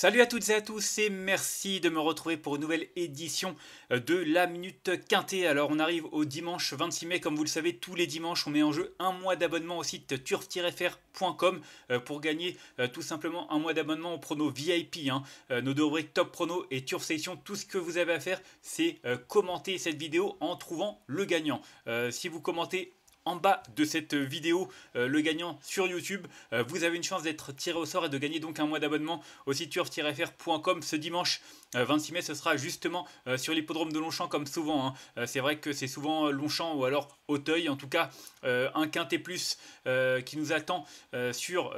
Salut à toutes et à tous et merci de me retrouver pour une nouvelle édition euh, de la Minute Quintée. Alors on arrive au dimanche 26 mai, comme vous le savez, tous les dimanches on met en jeu un mois d'abonnement au site turf-fr.com euh, pour gagner euh, tout simplement un mois d'abonnement au prono VIP. Hein. Nos deux rubriques Top Prono et Turf Selection, tout ce que vous avez à faire c'est commenter cette vidéo en trouvant le gagnant. Si vous commentez en bas de cette vidéo euh, le gagnant sur YouTube. Euh, vous avez une chance d'être tiré au sort et de gagner donc un mois d'abonnement au site frcom ce dimanche 26 euh, mai. Ce sera justement sur l'hippodrome de Longchamp comme souvent. Hein. c'est vrai que c'est souvent Longchamp ou alors Auteuil. En tout cas, un quintet plus qui nous attend sur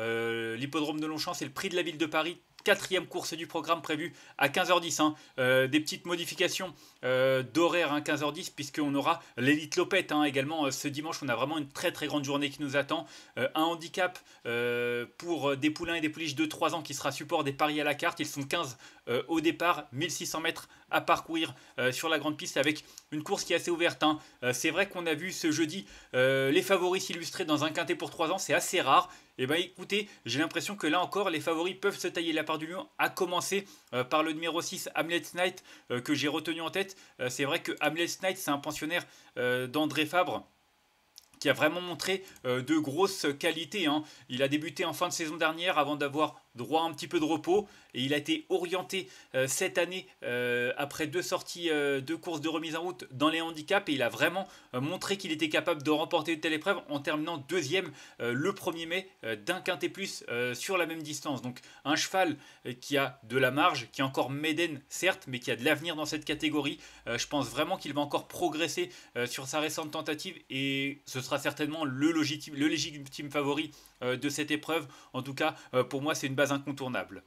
l'hippodrome de Longchamp. C'est le prix de la ville de Paris quatrième course du programme prévue à 15h10. Hein. Euh, des petites modifications euh, d'horaire à hein, 15h10 puisqu'on aura l'élite Lopette hein, également euh, ce dimanche. On a vraiment une très très grande journée qui nous attend. un handicap pour des poulains et des pouliches de 3 ans qui sera support des paris à la carte. Ils sont 15 au départ, 1600 mètres à parcourir sur la grande piste avec une course qui est assez ouverte. C'est vrai qu'on a vu ce jeudi les favoris s'illustrer dans un quintet pour 3 ans, c'est assez rare. Eh bien écoutez, j'ai l'impression que là encore, les favoris peuvent se tailler la part du lion, à commencer euh, par le numéro 6, Hamlet Knight, euh, que j'ai retenu en tête. Euh, c'est vrai que Hamlet Knight, c'est un pensionnaire d'André Fabre qui a vraiment montré euh, de grosses qualités. Hein. Il a débuté en fin de saison dernière avant d'avoir droit à un petit peu de repos et il a été orienté euh, cette année euh, après deux sorties, deux courses de remise en route dans les handicaps et il a vraiment montré qu'il était capable de remporter de telle épreuve en terminant deuxième le 1er mai d'un quintet plus sur la même distance. Donc un cheval qui a de la marge, qui est encore Méden certes, mais qui a de l'avenir dans cette catégorie. je pense vraiment qu'il va encore progresser sur sa récente tentative et ce sera sera certainement le légitime, le légitime favori euh, de cette épreuve. En tout cas, euh, pour moi, c'est une base incontournable.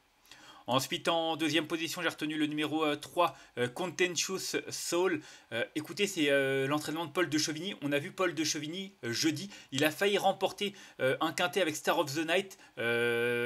Ensuite, en deuxième position, j'ai retenu le numéro 3, euh, euh, Contentious Soul. Euh, écoutez, c'est l'entraînement de Paul de Chauvigny. On a vu Paul de Chauvigny jeudi. Il a failli remporter un quintet avec Star of the Night.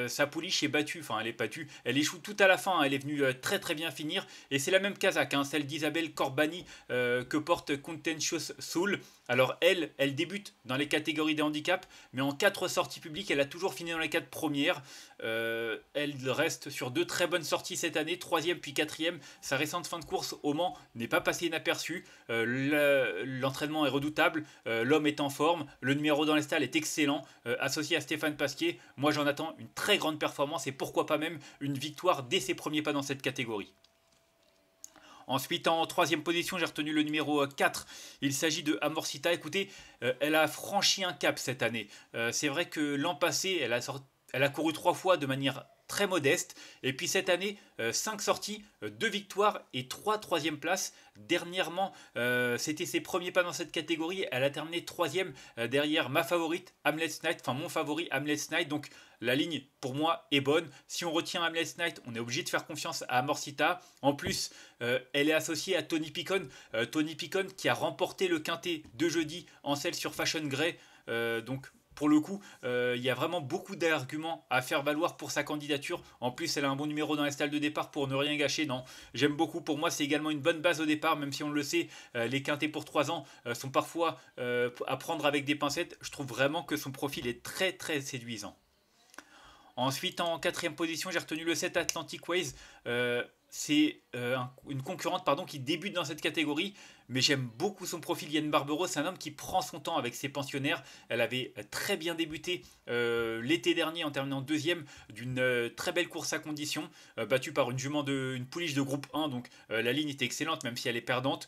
sa pouliche est battue, enfin, elle est battue. Elle échoue tout à la fin. Hein. Elle est venue très très bien finir. Et c'est la même casaque hein, celle d'Isabelle Corbani que porte Contentious Soul. Alors, elle, elle débute dans les catégories des handicaps, mais en quatre sorties publiques, elle a toujours fini dans les quatre premières. elle reste sur deux très bonne sortie cette année, troisième puis quatrième. Sa récente fin de course au Mans n'est pas passée inaperçue. Euh, l'entraînement est redoutable, euh, l'homme est en forme, le numéro dans les stalles est excellent. Euh, associé à Stéphane Pasquier, moi j'en attends une très grande performance et pourquoi pas même une victoire dès ses premiers pas dans cette catégorie. Ensuite, en troisième position, j'ai retenu le numéro 4. Il s'agit de Amorsita, Écoutez, elle a franchi un cap cette année. c'est vrai que l'an passé, elle a sorti elle a couru trois fois de manière très modeste. Et puis cette année, euh, cinq sorties, euh, deux victoires et 3 troisième places. Dernièrement, euh, c'était ses premiers pas dans cette catégorie. Elle a terminé troisième derrière ma favorite Hamlet Knight, enfin mon favori Hamlet Knight. Donc la ligne pour moi est bonne. Si on retient Hamlet Knight, on est obligé de faire confiance à Amorsita. En plus, elle est associée à Tony Picon. Tony Picon qui a remporté le quintet de jeudi en selle sur Fashion Grey. donc pour le coup, euh, il y a vraiment beaucoup d'arguments à faire valoir pour sa candidature. En plus, elle a un bon numéro dans la salle de départ pour ne rien gâcher. Non, j'aime beaucoup. Pour moi, c'est également une bonne base au départ, même si on le sait, euh, les quintés pour 3 ans euh, sont parfois à prendre avec des pincettes. Je trouve vraiment que son profil est très très séduisant. Ensuite, en quatrième position, j'ai retenu le 7 Atlantic Ways. c'est euh, une concurrente pardon, qui débute dans cette catégorie, mais j'aime beaucoup son profil. Yann Barbero, c'est un homme qui prend son temps avec ses pensionnaires. Elle avait euh, très bien débuté euh, l'été dernier en terminant deuxième d'une très belle course à condition, battue par une jument de une pouliche de groupe 1. Donc la ligne était excellente, même si elle est perdante.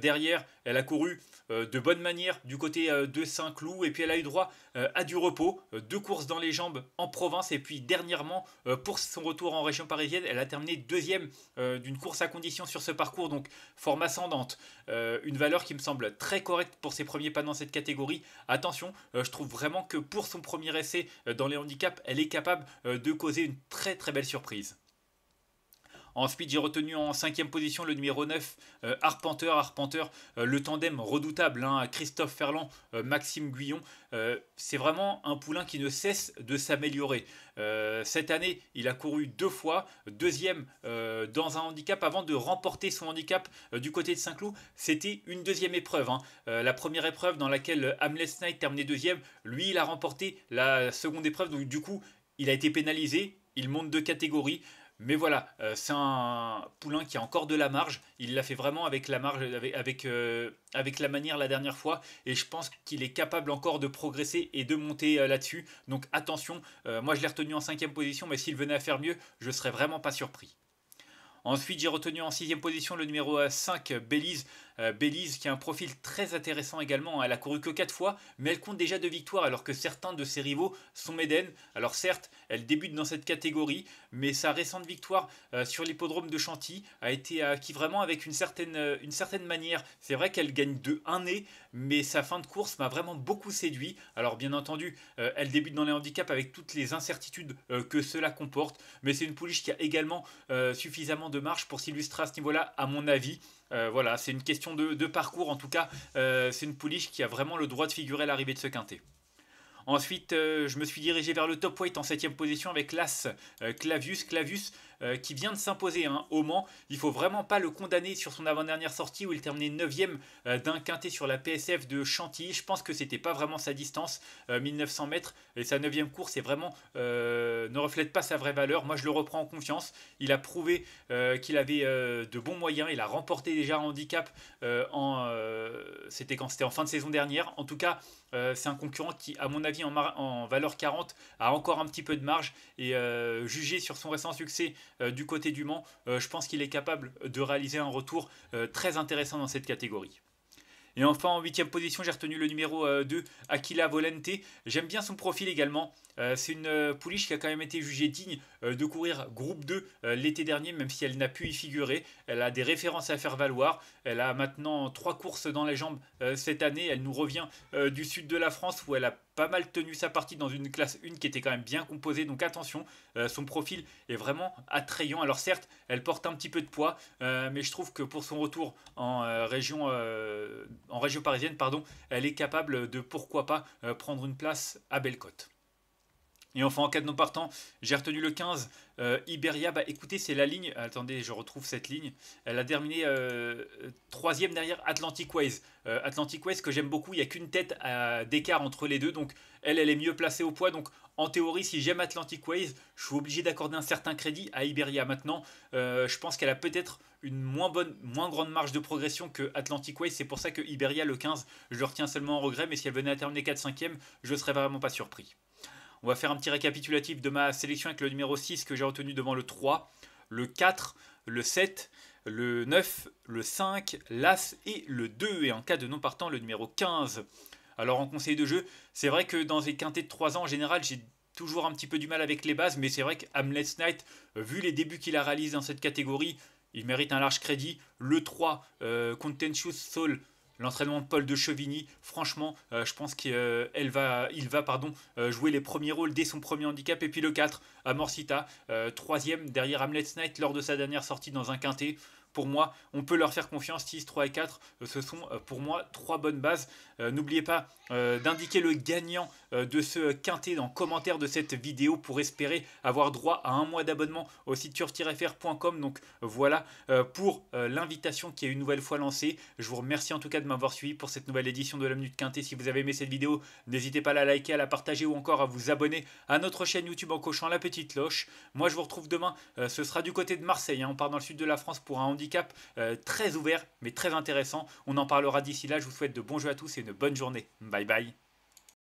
derrière, elle a couru de bonne manière du côté de Saint-Cloud, et puis elle a eu droit à du repos, deux courses dans les jambes en province, et puis dernièrement, pour son retour en région parisienne, elle a terminé deuxième d'une course sa condition sur ce parcours, donc forme ascendante, euh, une valeur qui me semble très correcte pour ses premiers pas dans cette catégorie. Attention, euh, je trouve vraiment que pour son premier essai euh, dans les handicaps, elle est capable de causer une très très belle surprise. Ensuite, j'ai retenu en cinquième position le numéro 9, euh, Arpenteur. Arpenteur, euh, le tandem redoutable, hein, Christophe Ferland, euh, Maxime Guyon. c'est vraiment un poulain qui ne cesse de s'améliorer. cette année, il a couru deux fois, deuxième dans un handicap avant de remporter son handicap du côté de Saint-Cloud. C'était une deuxième épreuve. Hein. la première épreuve dans laquelle Hamlet Knight terminait deuxième, lui, il a remporté la seconde épreuve. Donc, du coup, il a été pénalisé, il monte de catégorie. Mais voilà, euh, c'est un poulain qui a encore de la marge. Il l'a fait vraiment avec la marge, euh, avec, la manière la dernière fois. Et je pense qu'il est capable encore de progresser et de monter euh, là-dessus. Donc attention, moi je l'ai retenu en cinquième position, mais s'il venait à faire mieux, je ne serais vraiment pas surpris. Ensuite, j'ai retenu en sixième position le numéro 5, Belize. Euh, Belize, qui a un profil très intéressant également, hein. elle a couru que 4 fois, mais elle compte déjà deux victoires, alors que certains de ses rivaux sont Méden. Alors certes, elle débute dans cette catégorie, mais sa récente victoire euh, sur l'hippodrome de Chantilly a été acquise vraiment avec une certaine, euh, une certaine manière. C'est vrai qu'elle gagne de 1 nez, mais sa fin de course m'a vraiment beaucoup séduit. Alors bien entendu, elle débute dans les handicaps avec toutes les incertitudes que cela comporte, mais c'est une pouliche qui a également suffisamment de marge pour s'illustrer à ce niveau-là, à mon avis. voilà, c'est une question de, parcours, en tout cas, euh, c'est une pouliche qui a vraiment le droit de figurer à l'arrivée de ce quintet. Ensuite, euh, je me suis dirigé vers le top weight en 7 position avec l'As euh, Clavius. Clavius, euh, qui vient de s'imposer hein, au Mans. Il faut vraiment pas le condamner sur son avant-dernière sortie où il terminait 9 e euh, d'un quintet sur la PSF de Chantilly. Je pense que c'était pas vraiment sa distance, 1900 euh, mètres. Et sa 9 e course est vraiment, ne reflète pas sa vraie valeur. Moi, je le reprends en confiance. Il a prouvé qu'il avait de bons moyens. Il a remporté déjà un handicap en. c'était quand C'était en fin de saison dernière. En tout cas, c'est un concurrent qui, à mon avis, en valeur 40, a encore un petit peu de marge. Et jugé sur son récent succès euh, du côté du Mans, euh, je pense qu'il est capable de réaliser un retour euh, très intéressant dans cette catégorie. Et enfin, en huitième position, j'ai retenu le numéro 2, Aquila Volente. J'aime bien son profil également. c'est une pouliche qui a quand même été jugée digne de courir groupe 2 l'été dernier, même si elle n'a pu y figurer. Elle a des références à faire valoir. Elle a maintenant trois courses dans les jambes cette année. Elle nous revient du sud de la France où elle a mal tenu sa partie dans une classe 1 qui était quand même bien composée. Donc attention, euh, son profil est vraiment attrayant. Alors certes, elle porte un petit peu de poids, euh, mais je trouve que pour son retour en, euh, région, en région parisienne, pardon, elle est capable de pourquoi pas prendre une place à Bellecote. Et enfin, en cas de non partant, j'ai retenu le 15. Euh, Iberia, bah écoutez, c'est la ligne. Attendez, je retrouve cette ligne. Elle a terminé 3 euh, troisième derrière Atlantic Ways. Euh, Atlantic Ways que j'aime beaucoup. Il n'y a qu'une tête d'écart entre les deux. Donc elle, elle est mieux placée au poids. Donc en théorie, si j'aime Atlantic Ways, je suis obligé d'accorder un certain crédit à Iberia. Maintenant, je pense qu'elle a peut-être une moins bonne, moins grande marge de progression que Atlantic Ways. C'est pour ça que Iberia, le 15, je le retiens seulement en regret. Mais si elle venait à terminer 4-5e, je serais vraiment pas surpris. On va faire un petit récapitulatif de ma sélection avec le numéro 6 que j'ai retenu devant le 3, le 4, le 7, le 9, le 5, l'As et le 2. Et en cas de non partant, le numéro 15. Alors en conseil de jeu, c'est vrai que dans les quintets de 3 ans en général, j'ai toujours un petit peu du mal avec les bases, mais c'est vrai que Hamlet Knight, vu les débuts qu'il a réalisés dans cette catégorie, il mérite un large crédit. Le 3, euh, Contentious Soul, L'entraînement de Paul de Chevigny, franchement, euh, je pense qu'il euh, va, euh, jouer les premiers rôles dès son premier handicap. Et puis le 4, à Amorcita, troisième derrière Hamlet Knight lors de sa dernière sortie dans un quintet. Pour moi, on peut leur faire confiance. 6, 3 et 4, euh, ce sont euh, pour moi trois bonnes bases. Euh, n'oubliez pas d'indiquer le gagnant de ce quintet dans les commentaires de cette vidéo pour espérer avoir droit à un mois d'abonnement au site turf-fr.com. Donc voilà pour l'invitation qui est une nouvelle fois lancée. Je vous remercie en tout cas de m'avoir suivi pour cette nouvelle édition de la Minute Quintet. Si vous avez aimé cette vidéo, n'hésitez pas à la liker, à la partager ou encore à vous abonner à notre chaîne YouTube en cochant la petite cloche. Moi, je vous retrouve demain. ce sera du côté de Marseille. Hein. On part dans le sud de la France pour un handicap euh, très ouvert mais très intéressant. On en parlera d'ici là. Je vous souhaite de bons jeux à tous et une bonne journée. Bye bye.